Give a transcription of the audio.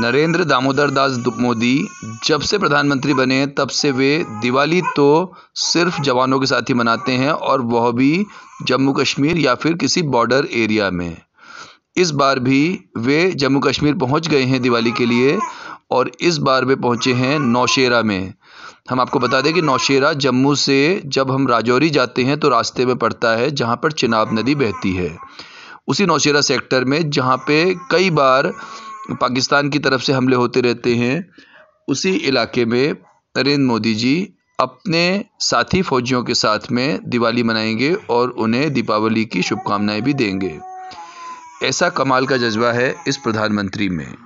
नरेंद्र दामोदर दास मोदी जब से प्रधानमंत्री बने हैं तब से वे दिवाली तो सिर्फ जवानों के साथ ही मनाते हैं और वह भी जम्मू कश्मीर या फिर किसी बॉर्डर एरिया में इस बार भी वे जम्मू कश्मीर पहुंच गए हैं दिवाली के लिए और इस बार वे पहुंचे हैं नौशेरा में हम आपको बता दें कि नौशेरा जम्मू से जब हम राजौरी जाते हैं तो रास्ते में पड़ता है जहाँ पर चिनाब नदी बहती है उसी नौशेरा सेक्टर में जहाँ पे कई बार पाकिस्तान की तरफ से हमले होते रहते हैं उसी इलाके में नरेंद्र मोदी जी अपने साथी फौजियों के साथ में दिवाली मनाएंगे और उन्हें दीपावली की शुभकामनाएं भी देंगे ऐसा कमाल का जज्बा है इस प्रधानमंत्री में